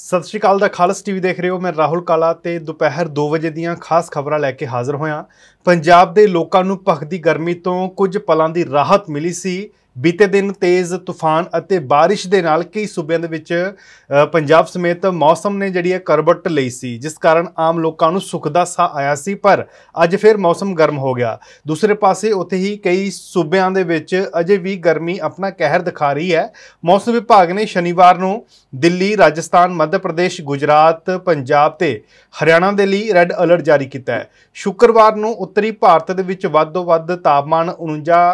ਸਤਿ ਸ਼੍ਰੀ ਅਕਾਲ ਦਾ ਖਾਲਸ ਟੀਵੀ ਦੇਖ ਰਹੇ ਹੋ ਮੈਂ ਰਾਹੁਲ ਕਾਲਾ ਤੇ ਦੁਪਹਿਰ 2 ਵਜੇ ਦੀਆਂ ਖਾਸ ਖਬਰਾਂ ਲੈ ਕੇ ਹਾਜ਼ਰ ਹੋਇਆ ਪੰਜਾਬ ਦੇ ਲੋਕਾਂ ਨੂੰ ਭਖਦੀ ਗਰਮੀ ਤੋਂ ਕੁਝ ਪਲਾਂ ਦੀ ਰਾਹਤ ਮਿਲੀ ਸੀ ਬੀਤੇ ਦਿਨ ਤੇਜ਼ ਤੂਫਾਨ ਅਤੇ ਬਾਰਿਸ਼ ਦੇ ਨਾਲ ਕਈ ਸੂਬਿਆਂ ਦੇ ਵਿੱਚ ਪੰਜਾਬ ਸਮੇਤ ਮੌਸਮ ਨੇ ਜਿਹੜੀ ਹੈ ਕਰਵਟ ਲਈ ਸੀ ਜਿਸ ਕਾਰਨ ਆਮ ਲੋਕਾਂ ਨੂੰ ਸੁੱਖ ਦਾ ਸਾਹ ਆਇਆ ਸੀ ਪਰ ਅੱਜ ਫਿਰ ਮੌਸਮ ਗਰਮ ਹੋ ਗਿਆ ਦੂਸਰੇ ਪਾਸੇ ਉੱਥੇ ਹੀ ਕਈ ਸੂਬਿਆਂ ਦੇ ਵਿੱਚ ਅਜੇ ਵੀ ਗਰਮੀ ਆਪਣਾ ਕਹਿਰ ਦਿਖਾ ਰਹੀ ਹੈ ਮੌਸਮ ਵਿਭਾਗ ਨੇ ਸ਼ਨੀਵਾਰ ਨੂੰ ਦਿੱਲੀ ਰਾਜਸਥਾਨ ਮੱਧ ਪ੍ਰਦੇਸ਼ ਗੁਜਰਾਤ ਪੰਜਾਬ ਤੇ ਹਰਿਆਣਾ ਦੇ ਲਈ ਰੈੱਡ ਅਲਰਟ ਜਾਰੀ ਕੀਤਾ ਹੈ ਸ਼ੁੱਕਰਵਾਰ ਨੂੰ ਉੱਤਰੀ ਭਾਰਤ ਦੇ ਵਿੱਚ ਵੱਧ ਤੋਂ ਵੱਧ ਤਾਪਮਾਨ 49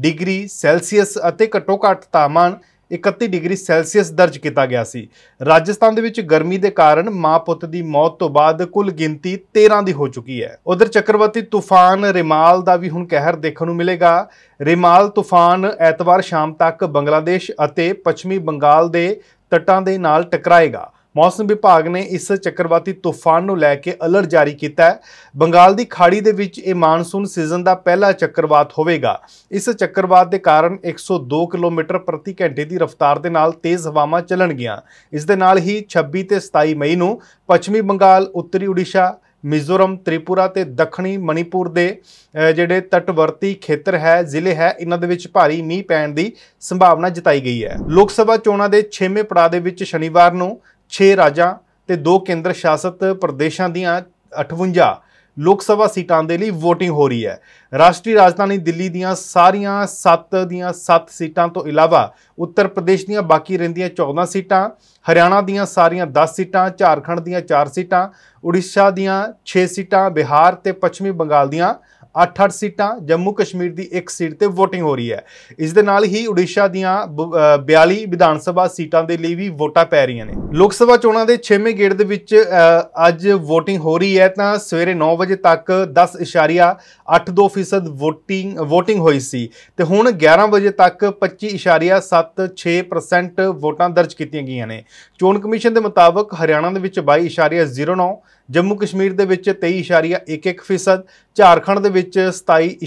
ਡਿਗਰੀ ਸੈਲਸੀਅਸ ਅਤੇ ਘੱਟੋ-ਘੱਟ ਤਾਪਮਾਨ 31 ਡਿਗਰੀ ਸੈਲਸੀਅਸ ਦਰਜ ਕੀਤਾ ਗਿਆ ਸੀ ਰਾਜਸਥਾਨ ਦੇ ਵਿੱਚ ਗਰਮੀ ਦੇ ਕਾਰਨ ਮਾਂ ਪੁੱਤ ਦੀ ਮੌਤ ਤੋਂ ਬਾਅਦ ਕੁੱਲ ਗਿਣਤੀ 13 ਦੀ ਹੋ ਚੁੱਕੀ ਹੈ ਉਧਰ ਚੱਕਰਵਰਤੀ ਤੂਫਾਨ ਰਿਮਾਲ ਦਾ ਵੀ ਹੁਣ ਕਹਿਰ ਦੇਖਣ ਨੂੰ ਮਿਲੇਗਾ ਰਿਮਾਲ ਤੂਫਾਨ ਐਤਵਾਰ ਸ਼ਾਮ ਤੱਕ ਬੰਗਲਾਦੇਸ਼ ਅਤੇ ਪੱਛਮੀ ਬੰਗਾਲ ਦੇ ਤੱਟਾਂ ਦੇ ਨਾਲ ਟਕਰਾਏਗਾ ਮੌਸਮ ਵਿਭਾਗ ਨੇ ਇਸ ਚੱਕਰਵਾਤੀ ਤੂਫਾਨ ਨੂੰ ਲੈ ਕੇ ਅਲਰਟ ਜਾਰੀ ਕੀਤਾ ਹੈ ਬੰਗਾਲ ਦੀ ਖਾੜੀ ਦੇ ਵਿੱਚ ਇਹ ਮਾਨਸੂਨ ਸੀਜ਼ਨ ਦਾ ਪਹਿਲਾ ਚੱਕਰਵਾਤ ਹੋਵੇਗਾ ਇਸ ਚੱਕਰਵਾਤ ਦੇ ਕਾਰਨ 102 ਕਿਲੋਮੀਟਰ ਪ੍ਰਤੀ ਘੰਟੇ ਦੀ ਰਫ਼ਤਾਰ ਦੇ ਨਾਲ ਤੇਜ਼ ਹਵਾਵਾਂ ਚੱਲਣਗੀਆਂ ਇਸ ਦੇ ਨਾਲ ਹੀ 26 ਤੇ 27 ਮਈ ਨੂੰ ਪੱਛਮੀ ਬੰਗਾਲ ਉੱਤਰੀ ਓਡੀਸ਼ਾ ਮਿਜ਼ੋਰਮ ਤ੍ਰਿਪੁਰਾ ਤੇ ਦੱਖਣੀ ਮਣੀਪੁਰ ਦੇ ਜਿਹੜੇ ਤਟਵਰਤੀ ਖੇਤਰ ਹੈ ਜ਼ਿਲ੍ਹੇ ਹੈ ਇਹਨਾਂ ਦੇ ਵਿੱਚ ਭਾਰੀ ਮੀਂਹ ਪੈਣ ਦੀ ਸੰਭਾਵਨਾ ਜਤਾਈ ਗਈ ਹੈ ਲੋਕ ਸਭਾ ਚੋਣਾਂ ਦੇ 6ਵੇਂ ਪੜਾਅ ਦੇ ਵਿੱਚ ਸ਼ਨੀਵਾਰ ਨੂੰ 6 ਰਾਜਾਂ ਤੇ 2 ਕੇਂਦਰ ਸ਼ਾਸਤ ਪ੍ਰਦੇਸ਼ਾਂ ਦੀਆਂ 58 ਲੋਕ ਸਭਾ ਸੀਟਾਂ ਦੇ ਲਈ VOTING ਹੋ ਰਹੀ ਹੈ ਰਾਸ਼ਟਰੀ ਰਾਜਧਾਨੀ ਦਿੱਲੀ ਦੀਆਂ ਸਾਰੀਆਂ 7 ਦੀਆਂ 7 ਸੀਟਾਂ ਤੋਂ ਇਲਾਵਾ ਉੱਤਰ ਪ੍ਰਦੇਸ਼ ਦੀਆਂ ਬਾਕੀ ਰਹਿੰਦੀਆਂ 14 ਸੀਟਾਂ ਹਰਿਆਣਾ ਦੀਆਂ ਸਾਰੀਆਂ 10 ਸੀਟਾਂ ਝਾਰਖੰਡ ਦੀਆਂ 4 ਸੀਟਾਂ ਉੜੀਸਾ ਦੀਆਂ 6 ਸੀਟਾਂ ਬਿਹਾਰ ਤੇ ਪੱਛਮੀ ਬੰਗਾਲ ਦੀਆਂ 8-8 ਸੀਟਾਂ ਜੰਮੂ ਕਸ਼ਮੀਰ ਦੀ ਇੱਕ ਸੀਟ ਤੇ VOTING ਹੋ ਰਹੀ ਹੈ ਇਸ ਦੇ ਨਾਲ ਹੀ ਉੜੀਸਾ ਦੀਆਂ 42 ਵਿਧਾਨ ਸਭਾ ਸੀਟਾਂ ਦੇ ਲਈ ਵੀ ਵੋਟਾਂ ਪੈ ਰਹੀਆਂ ਨੇ ਲੋਕ ਸਭਾ ਚੋਣਾਂ ਦੇ 6ਵੇਂ ਗੇੜ ਦੇ ਵਿੱਚ ਅੱਜ VOTING ਹੋ ਰਹੀ ਹੈ ਤਾਂ ਸਵੇਰੇ 9 ਵਜੇ ਤੱਕ 10.82% VOTING VOTING ਹੋਈ ਸੀ ਤੇ ਹੁਣ 11 ਵਜੇ ਤੱਕ 25.76% ਵੋਟਾਂ ਦਰਜ ਕੀਤੀਆਂ ਗਈਆਂ ਨੇ ਚੋਣ ਕਮਿਸ਼ਨ ਦੇ ਮੁਤਾਬਕ ਹਰਿਆਣਾ ਦੇ ਵਿੱਚ 22.09 ਜੰਮੂ ਕਸ਼ਮੀਰ ਦੇ ਵਿੱਚ 23.11% ਝਾਰਖੰਡ ਦੇ ਵਿੱਚ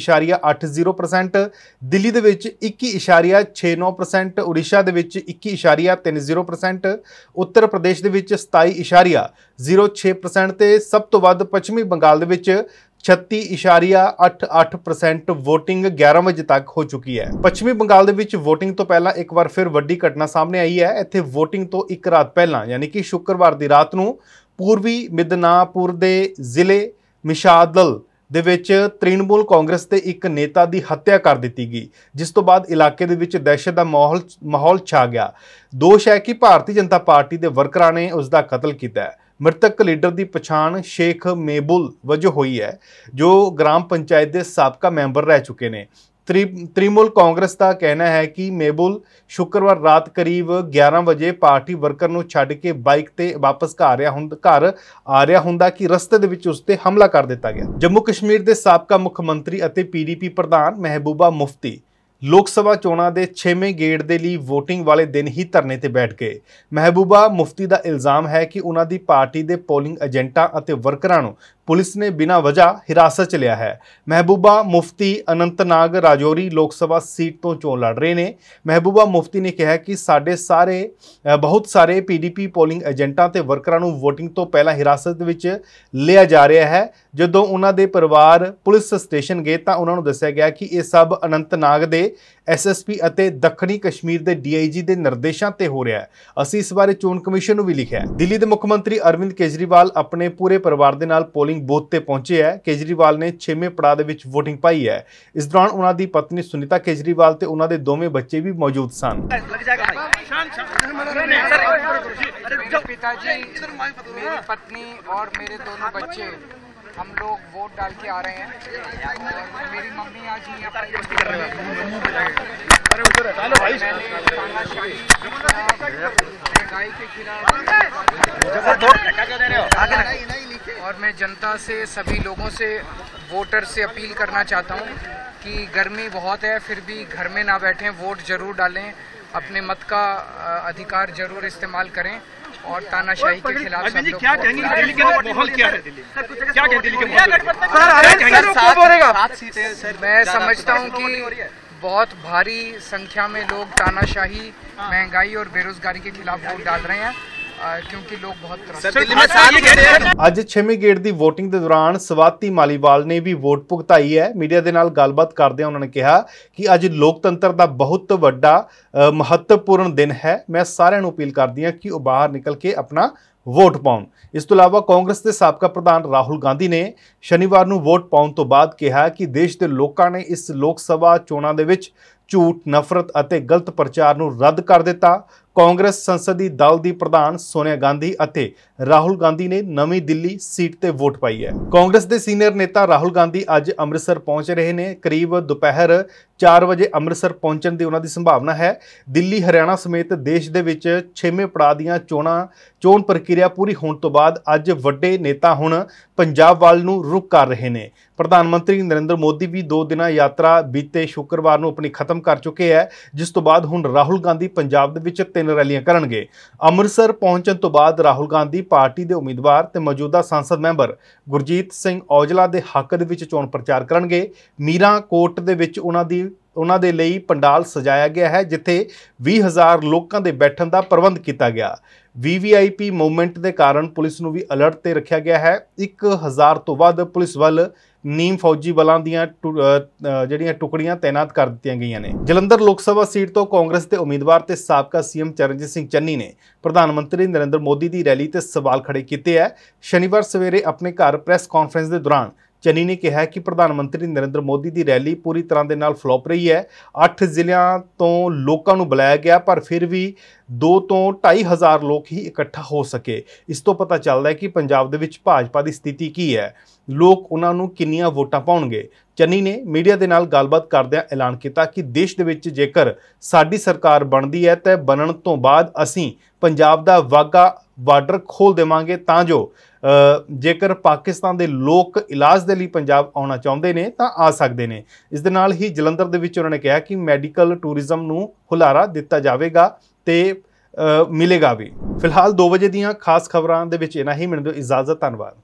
27.80% ਦਿੱਲੀ ਦੇ ਵਿੱਚ 21.69% ਉੜੀਸਾ ਦੇ ਵਿੱਚ 21.30% ਉੱਤਰ ਪ੍ਰਦੇਸ਼ ਦੇ ਵਿੱਚ 27.06% ਤੇ ਸਭ ਤੋਂ ਵੱਧ ਪੱਛਮੀ ਬੰਗਾਲ ਦੇ ਵਿੱਚ 36.88% VOTING 11 ਵਜੇ ਤੱਕ ਹੋ ਚੁੱਕੀ ਹੈ ਪੱਛਮੀ ਬੰਗਾਲ ਦੇ ਵਿੱਚ VOTING ਤੋਂ ਪਹਿਲਾਂ ਇੱਕ ਵਾਰ ਫਿਰ ਵੱਡੀ ਘਟਨਾ ਸਾਹਮਣੇ ਆਈ ਹੈ ਇੱਥੇ VOTING ਤੋਂ ਇੱਕ ਰਾਤ ਪਹਿਲਾਂ ਯਾਨੀ ਕਿ ਸ਼ੁੱਕਰਵਾਰ ਦੀ ਰਾਤ ਨੂੰ ਪੂਰਬੀ ਮਿਦਨਾਪੁਰ ਦੇ ਜ਼ਿਲ੍ਹੇ ਮਿਸ਼ਾਦਲ ਦੇ ਵਿੱਚ ਤ੍ਰਿਣਮੂਲ ਕਾਂਗਰਸ ਦੇ ਇੱਕ ਨੇਤਾ ਦੀ ਹੱਤਿਆ ਕਰ ਦਿੱਤੀ ਗਈ ਜਿਸ ਤੋਂ ਬਾਅਦ ਇਲਾਕੇ ਦੇ ਵਿੱਚ ਦਹਿਸ਼ਤ ਦਾ ਮਾਹੌਲ ਮਾਹੌਲ ਛਾ ਗਿਆ ਦੋਸ਼ ਹੈ ਕਿ ਭਾਰਤੀ ਜਨਤਾ ਪਾਰਟੀ ਦੇ ਵਰਕਰਾਂ ਨੇ ਉਸ ਦਾ ਕਤਲ ਕੀਤਾ ਹੈ ਮ੍ਰਿਤਕ ਲੀਡਰ ਦੀ ਪਛਾਣ ਸ਼ੇਖ ਮੇਬੁਲ ਵਜੋਂ ਹੋਈ ਹੈ ਜੋ ਗ੍ਰਾਮ ਪੰਚਾਇਤ ਦੇ ਸਾਬਕਾ ਮੈਂਬਰ ਰਹਿ ਚੁੱਕੇ ਨੇ ਤ੍ਰਿਮੂਲ ਕਾਂਗਰਸ ਦਾ ਕਹਿਣਾ ਹੈ ਕਿ ਮੇਬੁਲ ਸ਼ੁੱਕਰਵਾਰ ਰਾਤ ਕਰੀਬ 11 ਵਜੇ ਪਾਰਟੀ ਵਰਕਰ ਨੂੰ ਛੱਡ ਕੇ ਬਾਈਕ ਤੇ ਵਾਪਸ ਘਰ ਆ ਰਿਹਾ ਘਰ ਆ ਰਿਹਾ ਹੁੰਦਾ ਕਿ ਰਸਤੇ ਦੇ ਵਿੱਚ ਉਸ ਤੇ ਹਮਲਾ ਕਰ ਦਿੱਤਾ ਗਿਆ ਜੰਮੂ ਕਸ਼ਮੀਰ ਦੇ ਸਾਬਕਾ ਮੁੱਖ ਮੰਤਰੀ ਅਤੇ ਪੀਡੀਪੀ ਪ੍ਰਧਾਨ ਮਹਿਬੂਬਾ ਮੁਫਤੀ ਲੋਕ ਸਭਾ ਚੋਣਾਂ ਦੇ 6ਵੇਂ ਗੇੜ ਦੇ ਲਈ VOTING ਵਾਲੇ ਦਿਨ ਹੀ ਧਰਨੇ ਤੇ ਬੈਠ ਗਏ ਮਹਿਬੂਬਾ ਮੁਫਤੀ ਦਾ ਇਲਜ਼ਾਮ ਹੈ ਕਿ ਉਹਨਾਂ ਦੀ ਪਾਰਟੀ ਦੇ ਪੋਲਿੰਗ ਏਜੰਟਾਂ ਅਤੇ ਵਰਕਰਾਂ ਨੂੰ ਪੁਲਿਸ ਨੇ ਬਿਨਾਂ ਵਜ੍ਹਾ ਹਿਰਾਸਤ 'ਚ ਲਿਆ ਹੈ ਮਹਿਬੂਬਾ ਮੁਫਤੀ ਅਨੰਤਨਾਗ ਰਾਜੌਰੀ ਲੋਕ ਸਭਾ ਸੀਟ ਤੋਂ ਚੋਣ ਲੜ ਰਹੇ ਨੇ ਮਹਿਬੂਬਾ ਮੁਫਤੀ ਨੇ ਕਿਹਾ ਕਿ ਸਾਡੇ ਸਾਰੇ ਬਹੁਤ ਸਾਰੇ ਪੀਡੀਪੀ ਪੋਲਿੰਗ ਏਜੰਟਾਂ ਤੇ ਵਰਕਰਾਂ ਨੂੰ VOTING ਤੋਂ ਪਹਿਲਾਂ ਹਿਰਾਸਤ ਵਿੱਚ ਲਿਆ ਜਾ ਰਿਹਾ ਹੈ ਜਦੋਂ ਉਹਨਾਂ ਦੇ ਪਰਿਵਾਰ ਪੁਲਿਸ ਸਟੇਸ਼ਨ ਗਏ ਤਾਂ ਉਹਨਾਂ ਨੂੰ ਦੱਸਿਆ ਗਿਆ ਕਿ ਇਹ ਸਭ ਅਨੰਤਨਾਗ ਦੇ ਐਸਐਸਪੀ ਅਤੇ ਦੱਖਣੀ ਕਸ਼ਮੀਰ ਦੇ ਡੀਆਈਜੀ ਦੇ ਨਿਰਦੇਸ਼ਾਂ ਤੇ ਹੋ ਰਿਹਾ ਹੈ ਅਸੀਂ ਇਸ ਬਾਰੇ ਚੋਣ ਕਮਿਸ਼ਨ ਨੂੰ ਵੀ ਲਿਖਿਆ ਹੈ ਦਿੱਲੀ ਦੇ ਮੁੱਖ ਮੰਤਰੀ ਅਰਵਿੰਦ ਕੇਜਰੀਵਾਲ ਆਪਣੇ ਪੂਰੇ ਪਰਿਵਾਰ ਦੇ ਨਾਲ ਪੋਲਿੰਗ ਬੂਥ ਤੇ ਪਹੁੰਚੇ ਹੈ ਕੇਜਰੀਵਾਲ ਨੇ 6ਵੇਂ ਪੜਾਅ ਦੇ ਵਿੱਚ VOTING ਪਾਈ ਹੈ ਇਸ ਦੌਰਾਨ ਉਹਨਾਂ ਦੀ ਪਤਨੀ ਸੁਨੀਤਾ ਕੇਜਰੀਵਾਲ ਤੇ ਉਹਨਾਂ ਦੇ ਦੋਵੇਂ ਬੱਚੇ ਵੀ ਮੌਜੂਦ ਸਨ पिताजी मेरी पत्नी और मेरे हम लोग वोट डाल के आ रहे हैं और मेरी मम्मी आज ही गाय के खिलाफ और मैं जनता से सभी लोगों से वोटर से अपील करना चाहता हूँ कि गर्मी बहुत है फिर भी घर में ना बैठें वोट जरूर डालें अपने मत का अधिकार जरूर इस्तेमाल करें और तानाशाही के खिलाफ क्या कहेंगे दिल्ली के माहौल क्या है दिल्ली क्या कहें दिल्ली के माहौल मैं समझता हूँ कि बहुत भारी संख्या में लोग तानाशाही हाँ। महंगाई और बेरोजगारी के खिलाफ वोट डाल रहे हैं ਕਿਉਂਕਿ ਲੋਕ ਬਹੁਤ ਤਰਸ ਅੱਜ 6ਵੇਂ ਗੇੜ ਦੀ VOTING ਦੇ ਦੌਰਾਨ ਸਵਾਤੀ ਮਾਲੀਵਾਲ ਨੇ ਵੀ ਵੋਟ ਭੁਗਤਾਈ ਹੈ ਮੀਡੀਆ ਦੇ ਨਾਲ ਗੱਲਬਾਤ ਕਰਦੇ ਉਹਨਾਂ ਨੇ ਕਿਹਾ ਕਿ ਅੱਜ ਲੋਕਤੰਤਰ ਦਾ ਬਹੁਤ ਵੱਡਾ ਮਹੱਤਵਪੂਰਨ ਦਿਨ ਹੈ ਮੈਂ ਸਾਰਿਆਂ ਨੂੰ ਅਪੀਲ ਕਰਦੀ ਹਾਂ ਕਿ ਉਹ ਬਾਹਰ ਨਿਕਲ ਕੇ ਆਪਣਾ ਵੋਟ ਪਾਉਣ ਇਸ ਤੋਂ ਇਲਾਵਾ ਕਾਂਗਰਸ ਦੇ ਸਾਬਕਾ ਪ੍ਰਧਾਨ ਰਾਹੁਲ ਗਾਂਧੀ ਨੇ ਸ਼ਨੀਵਾਰ ਨੂੰ ਵੋਟ ਪਾਉਣ ਤੋਂ ਬਾਅਦ ਕਿਹਾ ਕਿ ਦੇਸ਼ ਦੇ ਲੋਕਾਂ ਨੇ ਇਸ ਲੋਕ ਸਭਾ ਚੋਣਾਂ ਦੇ ਵਿੱਚ ਝੂਠ ਨਫ਼ਰਤ ਅਤੇ ਗਲਤ ਪ੍ਰਚਾਰ ਨੂੰ ਰੱਦ ਕਰ ਦਿੱਤਾ ਕਾਂਗਰਸ ਸੰਸਦੀ ਦਲ ਦੀ ਪ੍ਰਧਾਨ ਸੋਨੀਆ ਗਾਂਧੀ ਅਤੇ ਰਾਹੁਲ ਗਾਂਧੀ ਨੇ ਨਵੀਂ ਦਿੱਲੀ ਸੀਟ ਤੇ ਵੋਟ ਪਾਈ ਹੈ ਕਾਂਗਰਸ ਦੇ ਸੀਨੀਅਰ ਨੇਤਾ ਰਾਹੁਲ ਗਾਂਧੀ ਅੱਜ ਅੰਮ੍ਰਿਤਸਰ ਪਹੁੰਚ ਰਹੇ ਨੇ ਕਰੀਬ ਦੁਪਹਿਰ 4 ਵਜੇ ਅੰਮ੍ਰਿਤਸਰ ਪਹੁੰਚਣ ਦੀ ਉਹਨਾਂ ਦੀ ਸੰਭਾਵਨਾ ਹੈ ਦਿੱਲੀ ਹਰਿਆਣਾ ਸਮੇਤ ਦੇਸ਼ ਦੇ ਵਿੱਚ 6ਵੇਂ ਪੜਾਅ ਦੀਆਂ ਚੋਣਾਂ ਚੋਣ ਪ੍ਰਕਿਰਿਆ ਪੂਰੀ ਹੋਣ ਤੋਂ ਬਾਅਦ ਅੱਜ ਵੱਡੇ ਨੇਤਾ ਹੁਣ ਪੰਜਾਬ ਵੱਲ ਨੂੰ ਰੁਕ ਕਰ ਰਹੇ ਨੇ ਪ੍ਰਧਾਨ ਮੰਤਰੀ ਨਰਿੰਦਰ ਮੋਦੀ ਵੀ 2 ਦਿਨਾਂ ਯਾਤਰਾ ਬੀਤੇ ਸ਼ੁੱਕਰਵਾਰ ਨੂੰ ਆਪਣੀ ਖਤਮ ਕਰ ਚੁੱਕੇ ਹੈ ਜਿਸ ਤੋਂ ਬਾਅਦ ਹੁਣ ਰਾਹੁਲ ਗਾਂਧੀ ਪੰਜਾਬ ਦੇ ਵਿੱਚ ਤਿੰਨ ਰੈਲੀਆਂ ਕਰਨਗੇ ਅੰਮ੍ਰਿਤਸਰ ਪਹੁੰਚਣ ਤੋਂ ਬਾਅਦ ਰਾਹੁਲ ਗਾਂਧੀ ਪਾਰਟੀ ਦੇ ਉਮੀਦਵਾਰ ਤੇ ਮੌਜੂਦਾ ਸੰਸਦ ਮੈਂਬਰ ਗੁਰਜੀਤ ਸਿੰਘ ਔਜਲਾ ਦੇ ਹੱਕ ਦੇ ਵਿੱਚ ਚੋਣ ਪ੍ਰਚਾਰ ਕਰਨਗੇ ਮੀਰਾ ਕੋਟ ਦੇ ਵਿੱਚ ਉਹਨਾਂ ਦੀ ਉਹਨਾਂ ਦੇ ਲਈ ਪੰਡਾਲ ਸਜਾਇਆ ਗਿਆ ਹੈ ਜਿੱਥੇ 20000 ਲੋਕਾਂ ਦੇ ਬੈਠਣ ਦਾ ਪ੍ਰਬੰਧ ਕੀਤਾ ਗਿਆ VVIP ਮੂਵਮੈਂਟ ਦੇ ਕਾਰਨ ਪੁਲਿਸ ਨੂੰ ਵੀ ਅਲਰਟ ਤੇ ਰੱਖਿਆ ਗਿਆ ਹੈ 1000 ਤੋਂ ਵੱਧ ਪੁਲਿਸ ਵੱਲ ਨੀਮ ਫੌਜੀ ਬਲਾਂ ਦੀਆਂ ਜਿਹੜੀਆਂ ਟੁਕੜੀਆਂ ਤਾਇਨਾਤ ਕਰ ਦਿੱਤੀਆਂ ਗਈਆਂ ਨੇ ਜਲੰਧਰ ਲੋਕ ਸਭਾ ਸੀਟ ਤੋਂ ਕਾਂਗਰਸ ਦੇ ਉਮੀਦਵਾਰ ਤੇ ਸਾਬਕਾ ਸੀਐਮ ਚਰਨਜੀਤ ਸਿੰਘ ਚੰਨੀ ਨੇ ਪ੍ਰਧਾਨ ਮੰਤਰੀ ਨਰਿੰਦਰ ਮੋਦੀ ਦੀ ਰੈਲੀ ਤੇ ਸਵਾਲ ਖੜੇ ਕੀਤੇ ਹੈ ਸ਼ਨੀਵਾਰ ਸਵੇਰੇ ਆਪਣੇ ਘਰ ਪ੍ਰੈਸ ਕਾਨਫਰੰਸ ਦੇ ਦੌਰਾਨ ਚੰਨੀ ਨੇ ਕਿਹਾ ਕਿ ਪ੍ਰਧਾਨ ਮੰਤਰੀ ਨਰਿੰਦਰ ਮੋਦੀ ਦੀ ਰੈਲੀ ਪੂਰੀ ਤਰ੍ਹਾਂ ਦੇ ਨਾਲ ਫਲॉप ਰਹੀ ਹੈ 8 ਜ਼ਿਲ੍ਹਿਆਂ ਤੋਂ ਲੋਕਾਂ ਨੂੰ ਬੁਲਾਇਆ ਗਿਆ ਪਰ ਫਿਰ ਵੀ 2 ਤੋਂ 2500 ਲੋਕ ਹੀ ਇਕੱਠਾ ਹੋ ਸਕੇ ਇਸ ਤੋਂ ਪਤਾ ਚੱਲਦਾ ਹੈ ਕਿ ਪੰਜਾਬ ਦੇ ਵਿੱਚ ਭਾਜਪਾ ਦੀ ਸਥਿਤੀ ਕੀ ਹੈ ਲੋਕ ਉਹਨਾਂ ਨੂੰ ਕਿੰਨੀਆਂ ਵੋਟਾਂ ਪਾਉਣਗੇ ਚੰਨੀ ਨੇ ਮੀਡੀਆ ਦੇ ਨਾਲ ਗੱਲਬਾਤ ਕਰਦਿਆਂ ਐਲਾਨ ਕੀਤਾ ਕਿ ਦੇਸ਼ ਦੇ ਵਿੱਚ ਜੇਕਰ ਸਾਡੀ ਸਰਕਾਰ ਬਣਦੀ ਹੈ ਤਾਂ ਬਣਨ ਤੋਂ ਬਾਅਦ ਅਸੀਂ ਪੰਜਾਬ ਦਾ ਵਾਗਾ ਬਾਰਡਰ ਖੋਲ ਦੇਵਾਂਗੇ ਤਾਂ ਜੋ ਜੇਕਰ ਪਾਕਿਸਤਾਨ ਦੇ ਲੋਕ ਇਲਾਜ ਦੇ ਲਈ ਪੰਜਾਬ ਆਉਣਾ ਚਾਹੁੰਦੇ ਨੇ ਤਾਂ ਆ ਸਕਦੇ ਨੇ ਇਸ ਦੇ ਨਾਲ ਹੀ ਜਲੰਧਰ ਦੇ ਵਿੱਚ ਉਹਨਾਂ ਨੇ ਕਿਹਾ ਕਿ ਮੈਡੀਕਲ ਟੂਰਿਜ਼ਮ ਨੂੰ ਹੁਲਾਰਾ ਦਿੱਤਾ ਜਾਵੇਗਾ ਤੇ ਮਿਲੇਗਾ ਵੀ ਫਿਲਹਾਲ 2 ਵਜੇ ਦੀਆਂ ਖਾਸ ਖਬਰਾਂ ਦੇ ਵਿੱਚ ਇਨਾ ਹੀ ਮਿਲਦੇ ਇਜਾਜ਼ਤ ਧੰਨਵਾਦ